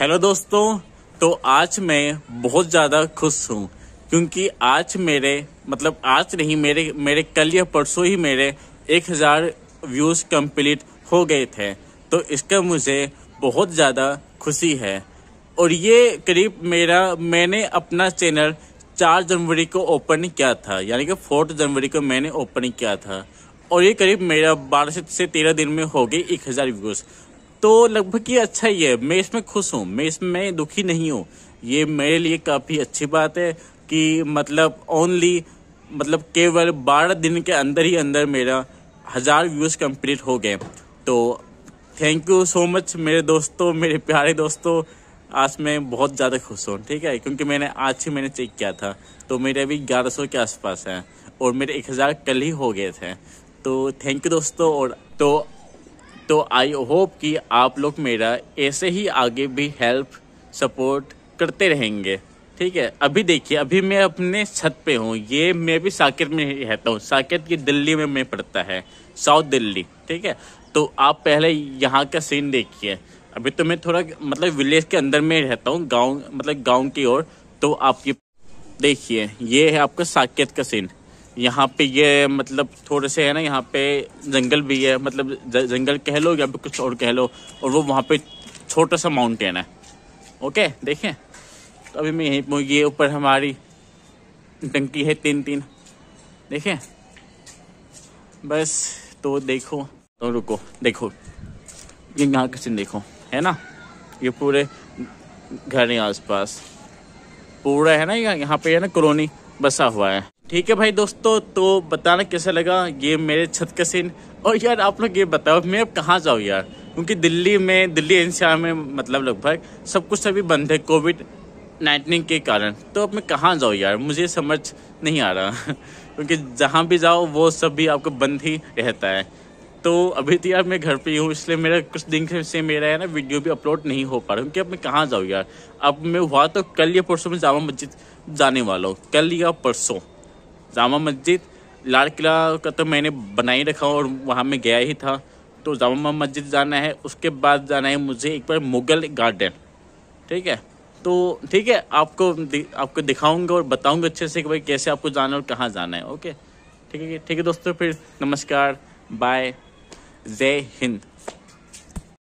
hello दोस्तों तो आज मैं बहुत ज़्यादा खुश हूँ क्योंकि आज मेरे मतलब आज नहीं मेरे मेरे कल या परसों ही मेरे 1000 व्यूज़ कंप्लीट हो गए थे तो इसका मुझे बहुत ज़्यादा खुशी है और ये करीब मेरा मैंने अपना चैनल 4 जनवरी को ओपन किया था यानी कि फोर्थ जनवरी को मैंने ओपन किया था और ये करीब मेरा बारह से तेरह दिन में हो गई एक हज़ार व्यूज़ तो लगभग ये अच्छा ही है मैं इसमें खुश हूँ मैं इसमें दुखी नहीं हूँ ये मेरे लिए काफ़ी अच्छी बात है कि मतलब ओनली मतलब केवल बारह दिन के अंदर ही अंदर मेरा हज़ार व्यूज़ कंप्लीट हो गए तो थैंक यू सो मच मेरे दोस्तों मेरे प्यारे दोस्तों आज मैं बहुत ज़्यादा खुश हूँ ठीक है क्योंकि मैंने आज ही मैंने चेक किया था तो मेरे अभी ग्यारह सौ के आसपास हैं और मेरे एक हज़ार कल ही हो गए थे तो थैंक यू दोस्तों और तो तो आई होप कि आप लोग मेरा ऐसे ही आगे भी हेल्प सपोर्ट करते रहेंगे ठीक है अभी देखिए अभी मैं अपने छत पे हूँ ये मैं भी साकेत में रहता हूँ साकेत की दिल्ली में मैं पड़ता है साउथ दिल्ली ठीक है तो आप पहले यहाँ का सीन देखिए अभी तो मैं थोड़ा मतलब विलेज के अंदर में रहता हूँ गांव मतलब गांव की ओर तो आपकी देखिए ये है आपका साकेत का सीन यहाँ पे ये मतलब थोड़े से है ना यहाँ पे जंगल भी है मतलब जंगल कह लो या कुछ और कह लो और वो वहाँ पे छोटा सा माउंटेन है ओके देखें तो अभी मैं यहीं ये ऊपर हमारी टंकी है तीन तीन देखें बस तो देखो तो रुको देखो ये यहाँ का सीन देखो है ना ये पूरे घर है आसपास पूरा है ना यहाँ पे है ना कॉलोनी बसा हुआ है ठीक है भाई दोस्तों तो बताना कैसा लगा ये मेरे छत का सीन और यार आप लोग ये बताओ मैं अब कहाँ जाऊँ यार क्योंकि दिल्ली में दिल्ली एनसीआर में मतलब लगभग सब कुछ अभी बंद है कोविड नाइन्टीन के कारण तो अब मैं कहाँ जाऊँ यार मुझे समझ नहीं आ रहा क्योंकि जहाँ भी जाओ वो सब भी आपको बंद ही रहता है तो अभी तो यार मैं घर पे ही हूँ इसलिए मेरा कुछ दिन से मेरा है ना वीडियो भी अपलोड नहीं हो पा रहा क्योंकि अब मैं कहाँ जाऊँ यार अब मैं हुआ तो कल या परसों में जामा मस्जिद जाने वाला हूँ कल या परसों जामा मस्जिद लाल किला का तो मैंने बना ही रखा और वहाँ में गया ही था तो जामा मस्जिद जाना है उसके बाद जाना है मुझे एक बार मुगल गार्डन ठीक है तो ठीक है आपको दि, आपको दिखाऊंगा और बताऊंगा अच्छे से कि भाई कैसे आपको जाना और कहाँ जाना है ओके ठीक है ठीक है दोस्तों फिर नमस्कार बाय जय हिंद